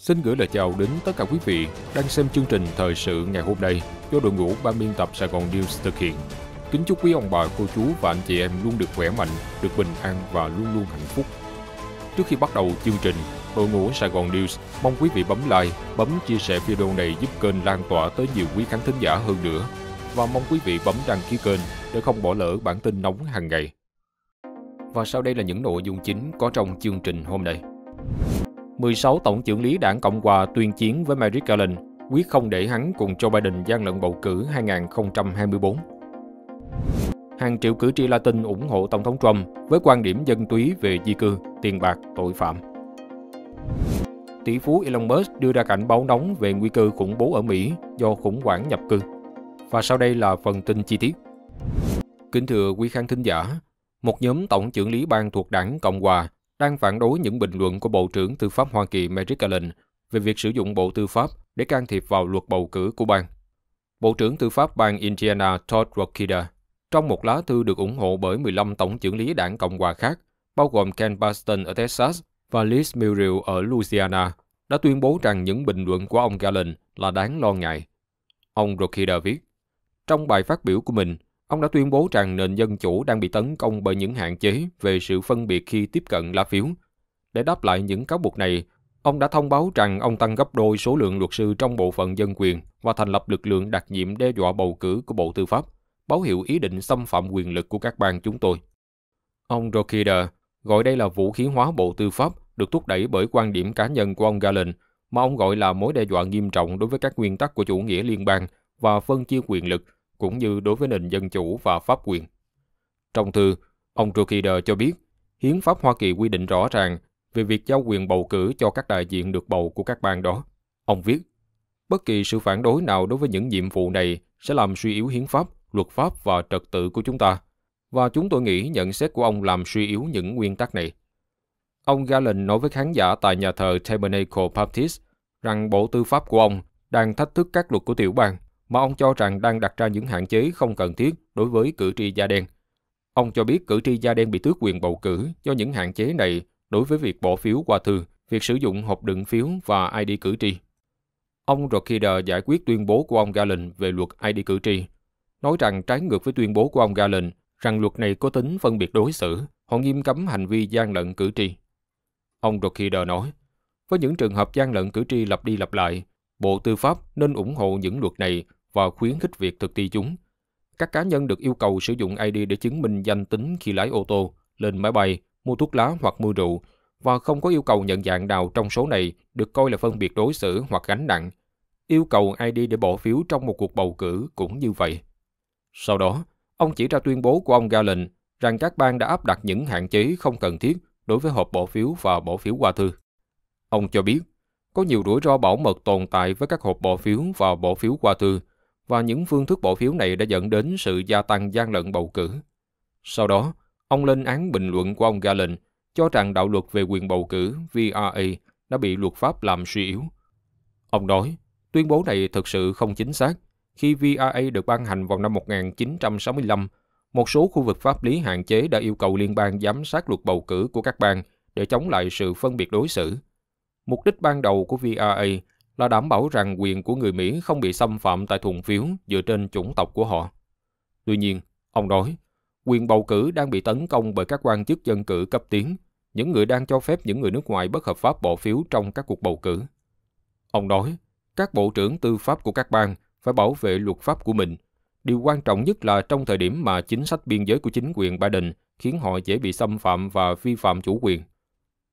Xin gửi lời chào đến tất cả quý vị đang xem chương trình Thời sự ngày hôm nay do đội ngũ ban biên tập Sài Gòn News thực hiện. Kính chúc quý ông bà, cô chú và anh chị em luôn được khỏe mạnh, được bình an và luôn luôn hạnh phúc. Trước khi bắt đầu chương trình, đội ngũ Sài Gòn News mong quý vị bấm like, bấm chia sẻ video này giúp kênh lan tỏa tới nhiều quý khán thính giả hơn nữa và mong quý vị bấm đăng ký kênh để không bỏ lỡ bản tin nóng hàng ngày. Và sau đây là những nội dung chính có trong chương trình hôm nay. 16 tổng trưởng lý đảng Cộng hòa tuyên chiến với Merrick Garland, quyết không để hắn cùng Joe Biden gian lận bầu cử 2024. Hàng triệu cử tri Latin ủng hộ Tổng thống Trump với quan điểm dân túy về di cư, tiền bạc, tội phạm. Tỷ phú Elon Musk đưa ra cảnh báo nóng về nguy cơ khủng bố ở Mỹ do khủng hoảng nhập cư. Và sau đây là phần tin chi tiết. Kính thưa quý khán thính giả, một nhóm tổng trưởng lý bang thuộc đảng Cộng hòa đang phản đối những bình luận của Bộ trưởng Tư pháp Hoa Kỳ Merrick Garland về việc sử dụng Bộ Tư pháp để can thiệp vào luật bầu cử của bang. Bộ trưởng Tư pháp bang Indiana Todd Rokita trong một lá thư được ủng hộ bởi 15 tổng trưởng lý đảng Cộng hòa khác, bao gồm Ken Baston ở Texas và Liz Muriel ở Louisiana, đã tuyên bố rằng những bình luận của ông Garland là đáng lo ngại. Ông Rokita viết, trong bài phát biểu của mình, Ông đã tuyên bố rằng nền dân chủ đang bị tấn công bởi những hạn chế về sự phân biệt khi tiếp cận lá phiếu. Để đáp lại những cáo buộc này, ông đã thông báo rằng ông tăng gấp đôi số lượng luật sư trong bộ phận dân quyền và thành lập lực lượng đặc nhiệm đe dọa bầu cử của Bộ Tư pháp, báo hiệu ý định xâm phạm quyền lực của các bang chúng tôi. Ông Rokida gọi đây là vũ khí hóa Bộ Tư pháp được thúc đẩy bởi quan điểm cá nhân của ông Galen, mà ông gọi là mối đe dọa nghiêm trọng đối với các nguyên tắc của chủ nghĩa liên bang và phân chia quyền lực – cũng như đối với nền dân chủ và pháp quyền. Trong thư, ông Trukider cho biết, Hiến pháp Hoa Kỳ quy định rõ ràng về việc giao quyền bầu cử cho các đại diện được bầu của các bang đó. Ông viết, bất kỳ sự phản đối nào đối với những nhiệm vụ này sẽ làm suy yếu hiến pháp, luật pháp và trật tự của chúng ta, và chúng tôi nghĩ nhận xét của ông làm suy yếu những nguyên tắc này. Ông Galen nói với khán giả tại nhà thờ Tabernacle Baptist rằng bộ tư pháp của ông đang thách thức các luật của tiểu bang mà ông cho rằng đang đặt ra những hạn chế không cần thiết đối với cử tri da đen. Ông cho biết cử tri da đen bị tước quyền bầu cử do những hạn chế này đối với việc bỏ phiếu qua thư, việc sử dụng hộp đựng phiếu và ID cử tri. Ông Rokida giải quyết tuyên bố của ông Galen về luật ID cử tri, nói rằng trái ngược với tuyên bố của ông Galen rằng luật này có tính phân biệt đối xử, họ nghiêm cấm hành vi gian lận cử tri. Ông Rokida nói, với những trường hợp gian lận cử tri lặp đi lặp lại, Bộ Tư pháp nên ủng hộ những luật này và khuyến khích việc thực thi chúng. Các cá nhân được yêu cầu sử dụng ID để chứng minh danh tính khi lái ô tô, lên máy bay, mua thuốc lá hoặc mua rượu và không có yêu cầu nhận dạng nào trong số này được coi là phân biệt đối xử hoặc gánh nặng. Yêu cầu ID để bỏ phiếu trong một cuộc bầu cử cũng như vậy. Sau đó, ông chỉ ra tuyên bố của ông Galen rằng các bang đã áp đặt những hạn chế không cần thiết đối với hộp bỏ phiếu và bỏ phiếu qua thư. Ông cho biết, có nhiều rủi ro bảo mật tồn tại với các hộp bỏ phiếu và bỏ phiếu qua thư và những phương thức bỏ phiếu này đã dẫn đến sự gia tăng gian lận bầu cử. Sau đó, ông lên án bình luận của ông Galen cho rằng đạo luật về quyền bầu cử VRA đã bị luật pháp làm suy yếu. Ông nói, tuyên bố này thực sự không chính xác. Khi VRA được ban hành vào năm 1965, một số khu vực pháp lý hạn chế đã yêu cầu liên bang giám sát luật bầu cử của các bang để chống lại sự phân biệt đối xử. Mục đích ban đầu của VRA là đảm bảo rằng quyền của người Mỹ không bị xâm phạm tại thùng phiếu dựa trên chủng tộc của họ. Tuy nhiên, ông nói, quyền bầu cử đang bị tấn công bởi các quan chức dân cử cấp tiến, những người đang cho phép những người nước ngoài bất hợp pháp bỏ phiếu trong các cuộc bầu cử. Ông nói, các bộ trưởng tư pháp của các bang phải bảo vệ luật pháp của mình. Điều quan trọng nhất là trong thời điểm mà chính sách biên giới của chính quyền Biden khiến họ dễ bị xâm phạm và vi phạm chủ quyền.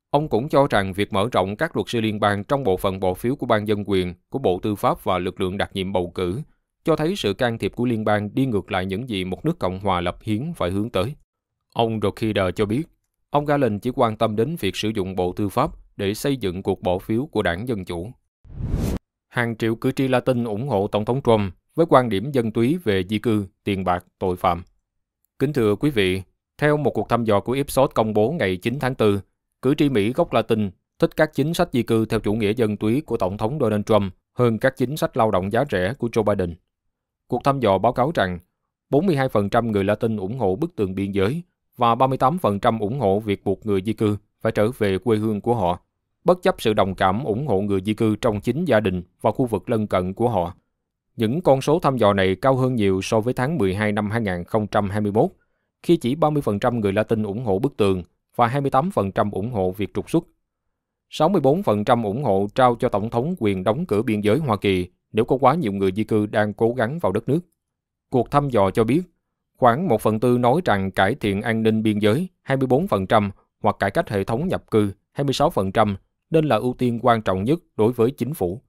Ông cũng cho rằng việc mở rộng các luật sư liên bang trong bộ phận bỏ phiếu của ban dân quyền, của Bộ Tư pháp và lực lượng đặc nhiệm bầu cử cho thấy sự can thiệp của liên bang đi ngược lại những gì một nước Cộng hòa lập hiến phải hướng tới. Ông Rokida cho biết, ông Garland chỉ quan tâm đến việc sử dụng Bộ Tư pháp để xây dựng cuộc bỏ phiếu của đảng Dân Chủ. Hàng triệu cử tri Latin ủng hộ Tổng thống Trump với quan điểm dân túy về di cư, tiền bạc, tội phạm. Kính thưa quý vị, theo một cuộc thăm dò của Ipsos công bố ngày 9 tháng 4, cử tri Mỹ gốc Latin thích các chính sách di cư theo chủ nghĩa dân túy của Tổng thống Donald Trump hơn các chính sách lao động giá rẻ của Joe Biden. Cuộc thăm dò báo cáo rằng 42% người Latin ủng hộ bức tường biên giới và 38% ủng hộ việc buộc người di cư phải trở về quê hương của họ, bất chấp sự đồng cảm ủng hộ người di cư trong chính gia đình và khu vực lân cận của họ. Những con số thăm dò này cao hơn nhiều so với tháng 12 năm 2021, khi chỉ 30% người Latin ủng hộ bức tường và 28% ủng hộ việc trục xuất. 64% ủng hộ trao cho Tổng thống quyền đóng cửa biên giới Hoa Kỳ nếu có quá nhiều người di cư đang cố gắng vào đất nước. Cuộc thăm dò cho biết, khoảng 1 phần tư nói rằng cải thiện an ninh biên giới 24% hoặc cải cách hệ thống nhập cư 26% nên là ưu tiên quan trọng nhất đối với chính phủ.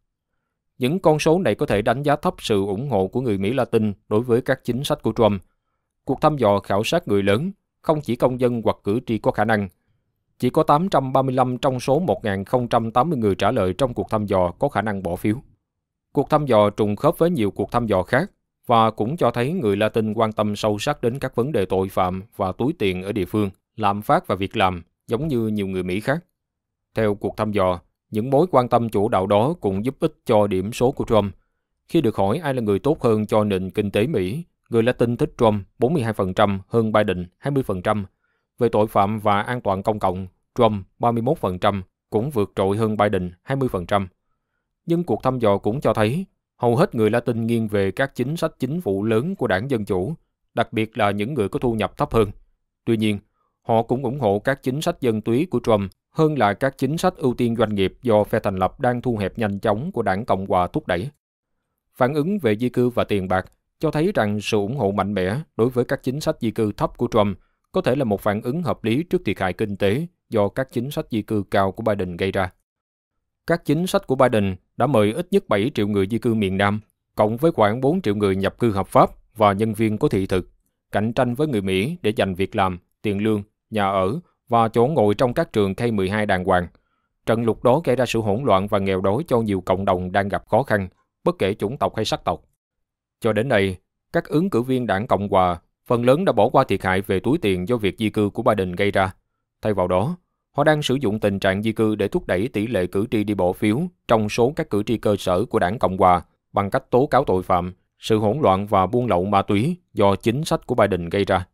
Những con số này có thể đánh giá thấp sự ủng hộ của người Mỹ Latin đối với các chính sách của Trump. Cuộc thăm dò khảo sát người lớn không chỉ công dân hoặc cử tri có khả năng. Chỉ có 835 trong số 1.080 người trả lời trong cuộc thăm dò có khả năng bỏ phiếu. Cuộc thăm dò trùng khớp với nhiều cuộc thăm dò khác và cũng cho thấy người Latin quan tâm sâu sắc đến các vấn đề tội phạm và túi tiền ở địa phương, lạm phát và việc làm, giống như nhiều người Mỹ khác. Theo cuộc thăm dò, những mối quan tâm chủ đạo đó cũng giúp ích cho điểm số của Trump. Khi được hỏi ai là người tốt hơn cho nền kinh tế Mỹ, người Latin thích Trump 42%, hơn Biden 20%. Về tội phạm và an toàn công cộng, Trump 31%, cũng vượt trội hơn Biden 20%. Nhưng cuộc thăm dò cũng cho thấy, hầu hết người Latin nghiêng về các chính sách chính phủ lớn của đảng Dân Chủ, đặc biệt là những người có thu nhập thấp hơn. Tuy nhiên, họ cũng ủng hộ các chính sách dân túy của Trump hơn là các chính sách ưu tiên doanh nghiệp do phe thành lập đang thu hẹp nhanh chóng của đảng Cộng hòa thúc đẩy. Phản ứng về di cư và tiền bạc, cho thấy rằng sự ủng hộ mạnh mẽ đối với các chính sách di cư thấp của Trump có thể là một phản ứng hợp lý trước thiệt hại kinh tế do các chính sách di cư cao của Biden gây ra. Các chính sách của Biden đã mời ít nhất 7 triệu người di cư miền Nam, cộng với khoảng 4 triệu người nhập cư hợp pháp và nhân viên có thị thực, cạnh tranh với người Mỹ để giành việc làm, tiền lương, nhà ở và chỗ ngồi trong các trường K-12 đàng hoàng. Trận lục đó gây ra sự hỗn loạn và nghèo đói cho nhiều cộng đồng đang gặp khó khăn, bất kể chủng tộc hay sắc tộc. Cho đến nay, các ứng cử viên đảng Cộng Hòa phần lớn đã bỏ qua thiệt hại về túi tiền do việc di cư của Biden gây ra. Thay vào đó, họ đang sử dụng tình trạng di cư để thúc đẩy tỷ lệ cử tri đi bỏ phiếu trong số các cử tri cơ sở của đảng Cộng Hòa bằng cách tố cáo tội phạm, sự hỗn loạn và buôn lậu ma túy do chính sách của Biden gây ra.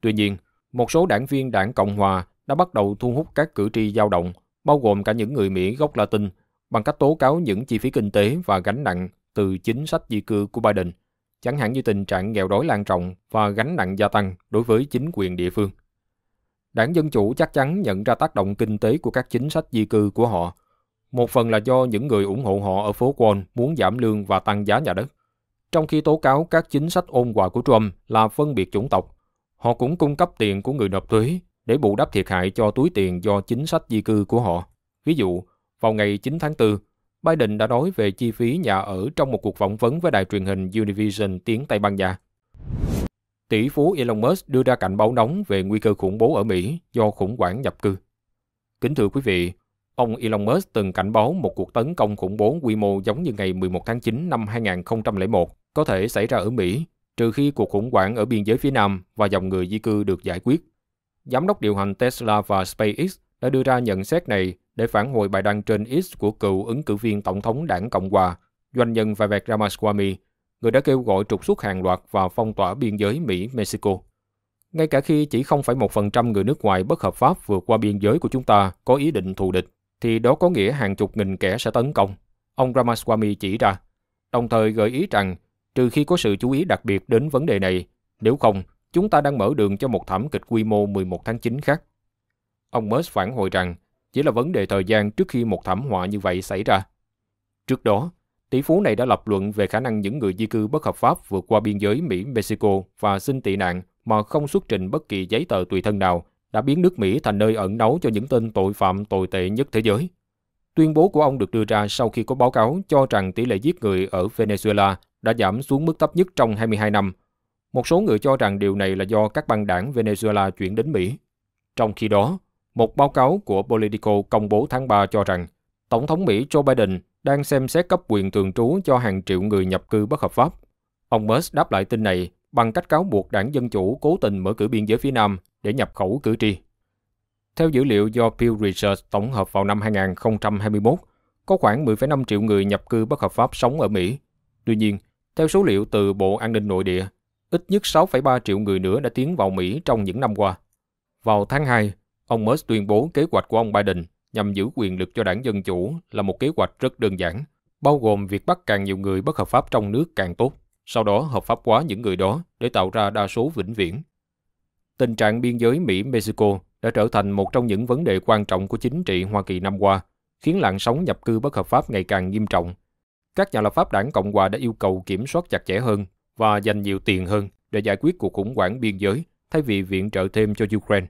Tuy nhiên, một số đảng viên đảng Cộng Hòa đã bắt đầu thu hút các cử tri dao động, bao gồm cả những người Mỹ gốc Latin, bằng cách tố cáo những chi phí kinh tế và gánh nặng từ chính sách di cư của Biden, chẳng hạn như tình trạng nghèo đói lan rộng và gánh nặng gia tăng đối với chính quyền địa phương. Đảng Dân Chủ chắc chắn nhận ra tác động kinh tế của các chính sách di cư của họ, một phần là do những người ủng hộ họ ở phố Wall muốn giảm lương và tăng giá nhà đất. Trong khi tố cáo các chính sách ôn hòa của Trump là phân biệt chủng tộc, họ cũng cung cấp tiền của người nộp thuế để bù đắp thiệt hại cho túi tiền do chính sách di cư của họ. Ví dụ, vào ngày 9 tháng 4, Biden đã nói về chi phí nhà ở trong một cuộc phỏng vấn với đài truyền hình Univision tiếng Tây Ban Nha. Tỷ phú Elon Musk đưa ra cảnh báo nóng về nguy cơ khủng bố ở Mỹ do khủng hoảng nhập cư. Kính thưa quý vị, ông Elon Musk từng cảnh báo một cuộc tấn công khủng bố quy mô giống như ngày 11 tháng 9 năm 2001 có thể xảy ra ở Mỹ, trừ khi cuộc khủng hoảng ở biên giới phía Nam và dòng người di cư được giải quyết. Giám đốc điều hành Tesla và SpaceX đã đưa ra nhận xét này để phản hồi bài đăng trên X của cựu ứng cử viên tổng thống đảng Cộng hòa, doanh nhân Vivek Ramaswamy, người đã kêu gọi trục xuất hàng loạt và phong tỏa biên giới Mỹ-Mexico. Ngay cả khi chỉ 0,1% người nước ngoài bất hợp pháp vượt qua biên giới của chúng ta có ý định thù địch, thì đó có nghĩa hàng chục nghìn kẻ sẽ tấn công, ông Ramaswamy chỉ ra, đồng thời gợi ý rằng trừ khi có sự chú ý đặc biệt đến vấn đề này, nếu không, chúng ta đang mở đường cho một thảm kịch quy mô 11 tháng 9 khác. Ông Musk phản hồi rằng chỉ là vấn đề thời gian trước khi một thảm họa như vậy xảy ra. Trước đó, tỷ phú này đã lập luận về khả năng những người di cư bất hợp pháp vượt qua biên giới Mỹ-Mexico và xin tị nạn mà không xuất trình bất kỳ giấy tờ tùy thân nào đã biến nước Mỹ thành nơi ẩn náu cho những tên tội phạm tồi tệ nhất thế giới. Tuyên bố của ông được đưa ra sau khi có báo cáo cho rằng tỷ lệ giết người ở Venezuela đã giảm xuống mức thấp nhất trong 22 năm. Một số người cho rằng điều này là do các băng đảng Venezuela chuyển đến Mỹ. Trong khi đó, một báo cáo của Politico công bố tháng 3 cho rằng Tổng thống Mỹ Joe Biden đang xem xét cấp quyền thường trú cho hàng triệu người nhập cư bất hợp pháp. Ông Musk đáp lại tin này bằng cách cáo buộc đảng Dân Chủ cố tình mở cửa biên giới phía Nam để nhập khẩu cử tri. Theo dữ liệu do Pew Research tổng hợp vào năm 2021, có khoảng 10,5 triệu người nhập cư bất hợp pháp sống ở Mỹ. Tuy nhiên, theo số liệu từ Bộ An ninh Nội địa, ít nhất 6,3 triệu người nữa đã tiến vào Mỹ trong những năm qua. Vào tháng 2, Ông Musk tuyên bố kế hoạch của ông Biden nhằm giữ quyền lực cho đảng Dân Chủ là một kế hoạch rất đơn giản, bao gồm việc bắt càng nhiều người bất hợp pháp trong nước càng tốt, sau đó hợp pháp hóa những người đó để tạo ra đa số vĩnh viễn. Tình trạng biên giới Mỹ-Mexico đã trở thành một trong những vấn đề quan trọng của chính trị Hoa Kỳ năm qua, khiến làn sóng nhập cư bất hợp pháp ngày càng nghiêm trọng. Các nhà lập pháp đảng Cộng hòa đã yêu cầu kiểm soát chặt chẽ hơn và dành nhiều tiền hơn để giải quyết cuộc khủng hoảng biên giới thay vì viện trợ thêm cho Ukraine.